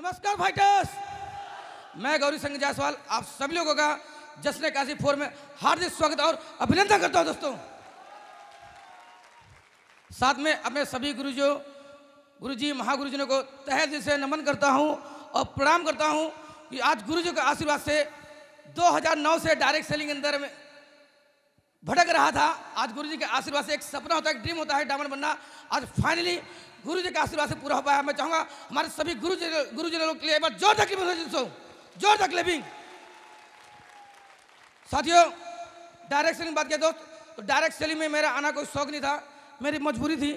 नमस्कार फाइटर्स मैं गौरी संघ जायसवाल आप सभी लोगों का जश्न काशी फोर में हार्दिक स्वागत और अभिनंदन करता हूं दोस्तों साथ में अपने सभी गुरुजों गुरुजी महागुरुजनों को तहे दिल से नमन करता हूं और प्रणाम करता हूं कि आज गुरुजी के आशीर्वाद से 2009 से डायरेक्ट सेलिंग अंदर में भटक रहा था आज गुरुजी के आशीर्वाद से एक सपना होता है एक ड्रीम होता है डायमंड बनना आज फाइनली गुरु जी का आशीर्वाद से पूरा हो पाया मैं चाहूंगा हमारे सभी गुरु जी गुरु जी लोग के लिए एक बार जोर तक जोर तक लेबिंग साथियों डायरेक्ट सेलिंग बात किया दोस्त तो डायरेक्ट सेलिंग में मेरा आना कोई शौक नहीं था मेरी मजबूरी थी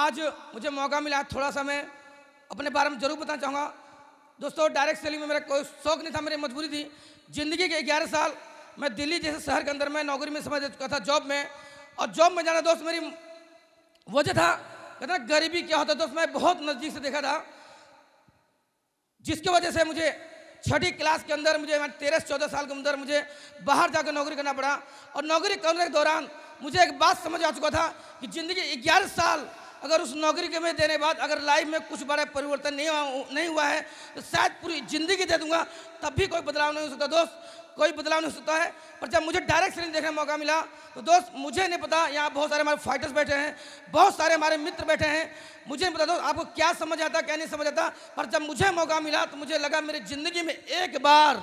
आज मुझे मौका मिला थोड़ा सा मैं अपने बारे में जरूर बताना चाहूँगा दोस्तों डायरेक्ट सेलिंग में मेरा कोई शौक नहीं था मेरी मजबूरी थी ज़िंदगी के ग्यारह साल मैं दिल्ली जैसे शहर के अंदर में नौकरी में समझ चुका था जॉब में और जॉब में जाना दोस्त मेरी वजह था ना गरीबी क्या होता है तो दोस्त मैं बहुत नज़दीक से देखा था जिसकी वजह से मुझे छठी क्लास के अंदर मुझे मैं तेरह चौदह साल के अंदर मुझे बाहर जाकर नौकरी करना पड़ा और नौकरी करने के दौरान मुझे एक बात समझ आ चुका था कि ज़िंदगी ग्यारह साल अगर उस नौकरी के में देने के बाद अगर लाइफ में कुछ बड़ा परिवर्तन नहीं हुआ नहीं हुआ है तो शायद पूरी ज़िंदगी दे दूंगा तब भी कोई बदलाव नहीं हो सकता दोस्त कोई बदलाव नहीं सकता है पर जब मुझे डायरेक्ट सीरीज देखने का मौका मिला तो दोस्त मुझे नहीं पता यहाँ बहुत सारे हमारे फाइटर्स बैठे हैं बहुत सारे हमारे मित्र बैठे हैं मुझे नहीं पता दोस्त आपको क्या समझ आता क्या नहीं समझ आता पर जब मुझे मौका मिला तो मुझे लगा मेरी ज़िंदगी में एक बार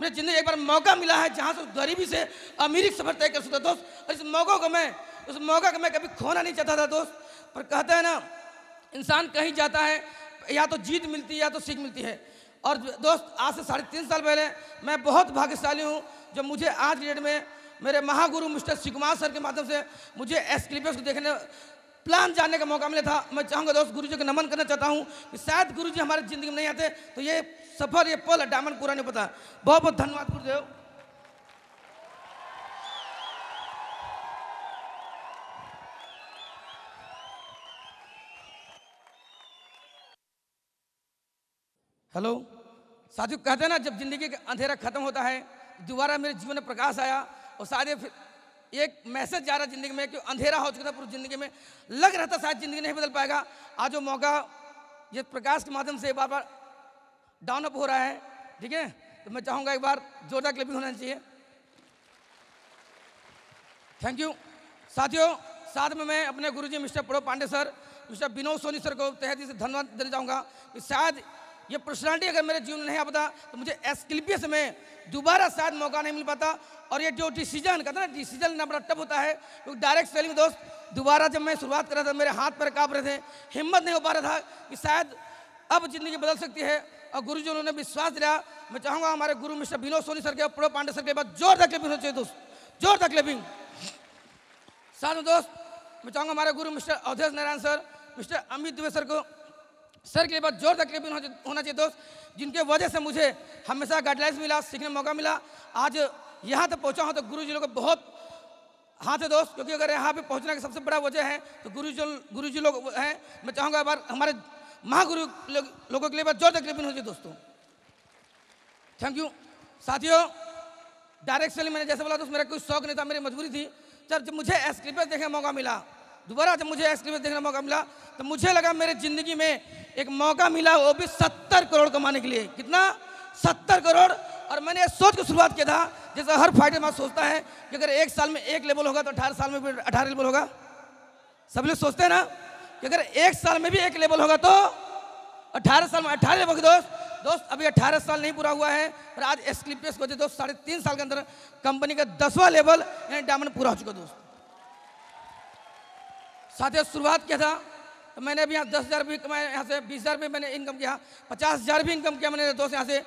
मेरी ज़िंदगी एक बार मौका मिला है जहाँ से गरीबी से अमीरी सफर तय कर सकता दोस्त और इस मौक़े को मैं उस मौका को मैं कभी खोना नहीं चाहता था दोस्त पर कहते हैं ना इंसान कहीं जाता है या तो जीत मिलती है या तो सीख मिलती है और दोस्त आज से साढ़े तीन साल पहले मैं बहुत भाग्यशाली हूँ जब मुझे आज की डेट में मेरे महागुरु मिस्टर शिवकुमार सर के माध्यम से मुझे क्लिपर्स को देखने प्लान जानने का मौका मिला था मैं चाहूँगा दोस्त गुरु जी को नमन करना चाहता हूँ कि शायद गुरु जी हमारी ज़िंदगी में नहीं आते तो ये सफ़र ये पल डायमंड पूरा नहीं पता बहुत बहुत धन्यवाद गुरुदेव हेलो साधु कहते हैं ना जब जिंदगी का अंधेरा खत्म होता है दोबारा मेरे जीवन में प्रकाश आया और शायद फिर एक मैसेज जा रहा जिंदगी में कि अंधेरा हो चुका था पूरी जिंदगी में लग रहा था शायद जिंदगी नहीं बदल पाएगा आज वो मौका ये प्रकाश के माध्यम से बार बार डाउन अप हो रहा है ठीक है तो मैं चाहूँगा एक बार जोरदार क्लिपिंग होना चाहिए थैंक यू साथियों साथ में मैं अपने गुरुजी mister Pranav Pandey sir mister Vinod Soni sir को तहत से धन्यवाद देना चाहूँगा कि शायद ये पर्सनालिटी अगर मेरे जीवन में नहीं आ पाता तो मुझे एस्किलिपियस में दोबारा शायद मौका नहीं मिल पाता और ये जो डिसीजन कहते ना डिसीजन लेना बड़ा टप होता है क्योंकि डायरेक्ट सेलिंग दोस्त दोबारा जब मैं शुरुआत कर रहा था मेरे हाथ पर काँप रहे थे हिम्मत नहीं हो पा रहा था कि शायद अब ज़िंदगी बदल सकती है और गुरु जी उन्होंने विश्वास दिया मैं चाहूँगा हमारे गुरु मिस्टर विनोद सोनी सर के और प्रणव पांडे सर के बाद जोर तक लिपिंग होनी चाहिए दोस्त जोर तक लिपिंग साथ में दोस्त मैं चाहूँगा हमारे गुरु mister Awadhesh Narayan sir mister Amit Dubey sir को सर के लिए बहुत जोर तक होना चाहिए दोस्त जिनके वजह से मुझे हमेशा गाइडलाइंस मिला सीखने मौका मिला आज यहाँ तक पहुँचा हूँ तो गुरु जी लोग बहुत हाथ है दोस्त क्योंकि अगर यहाँ पे पहुँचने का सबसे बड़ा वजह है तो गुरु जी गुरु जी लोग हैं मैं चाहूँगा बार हमारे महागुरु लोगों के लिए बहुत जोर तक होना चाहिए दोस्तों थैंक यू साथियों डायरेक्शन मैंने जैसे बोला तो मेरा कोई शौक नहीं था मेरी मजबूरी थी जब मुझे एस्क्रिपेस देखने का मौका मिला दोबारा जब मुझे एक्सक्रीमेंस देखने का मौका मिला तो मुझे लगा मेरे ज़िंदगी में एक मौका मिला वो भी सत्तर करोड़ कमाने के लिए कितना सत्तर करोड़ और मैंने सोच के शुरुआत किया था जैसे हर फाइटर मैं सोचता है कि अगर एक साल में एक लेवल होगा तो अठारह साल में भी अठारह लेवल होगा सब लोग सोचते हैं ना कि अगर एक साल में भी एक लेवल होगा तो अठारह साल में अठारह लेवल दोस्त दोस्त अभी अठारह साल नहीं पूरा हुआ है और आज एसक्लिपियस को दोस्त साढ़े तीन साल के अंदर कंपनी का दसवां लेवल यानी डायमंड पूरा हो चुका दोस्त साथ ही शुरुआत किया था तो मैंने भी यहाँ दस हज़ार भी कमाया यहाँ से बीस हज़ार भी मैंने इनकम किया पचास हज़ार भी इनकम किया मैंने दोस्त यहाँ से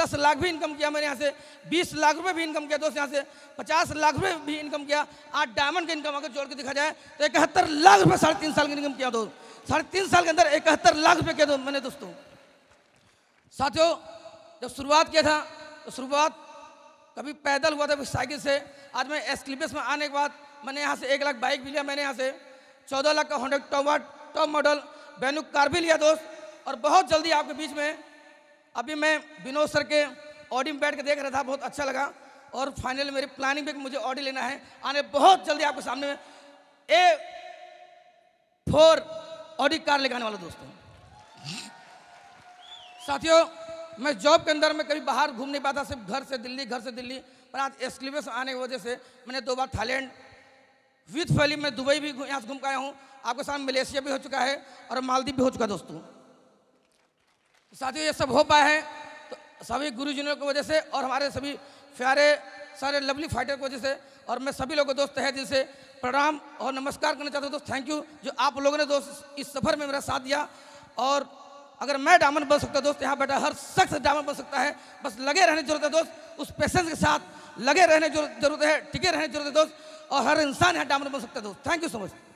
दस लाख भी इनकम किया मैंने यहाँ से बीस लाख रुपए भी इनकम किया दोस्त यहाँ से पचास लाख रुपए भी इनकम किया आज डायमंड का इनकम अगर जोड़ के देखा जाए तो इकहत्तर लाख रुपये साढ़े तीन साल की इनकम किया दोस्त साढ़े तीन साल के अंदर इकहत्तर लाख रुपये किया दो मैंने दोस्तों साथियों जब शुरुआत किया था तो शुरुआत कभी पैदल हुआ था साइकिल से आज मैं एसक्लिपियस में आने के बाद मैंने यहाँ से एक लाख बाइक भी लिया मैंने यहाँ से चौदह लाख का हंड्रेड टॉप टॉप मॉडल बैनू कार भी लिया दोस्त और बहुत जल्दी आपके बीच में अभी मैं विनोद सर के ऑडी में बैठ के देख रहा था बहुत अच्छा लगा और फाइनल मेरी प्लानिंग में मुझे ऑडी लेना है आने बहुत जल्दी आपके सामने में ए फोर ऑडी कार लेकर वाला दोस्तों साथियों मैं जॉब के अंदर मैं कभी बाहर घूम नहीं पाता सिर्फ घर से दिल्ली घर से दिल्ली पर आज एक्सक्लीवेस आने की वजह से मैंने दो बार थाईलैंड विथ फैली मैं दुबई भी यहाँ से घूम के आया हूँ आपके सामने मलेशिया भी हो चुका है और मालदीप भी हो चुका है दोस्तों तो साथियों ये सब हो पाया है तो सभी गुरुजनों की वजह से और हमारे सभी प्यारे सारे लवली फाइटर की वजह से और मैं सभी लोगों दोस्त है जिनसे प्रणाम और नमस्कार करना चाहता हूँ दोस्त थैंक यू जो आप लोगों ने दोस्त इस सफ़र में मेरा साथ दिया और अगर मैं डामन बन सकता दोस्त यहाँ बैठा हर शख्स डायमंड बन सकता है बस लगे रहने जरूरत है दोस्त उस पेशेंस के साथ लगे रहने जरूरत है टिके रहने जरूरत है दोस्त और हर इंसान यहाँ डामन बन सकता है दोस्त थैंक यू सो मच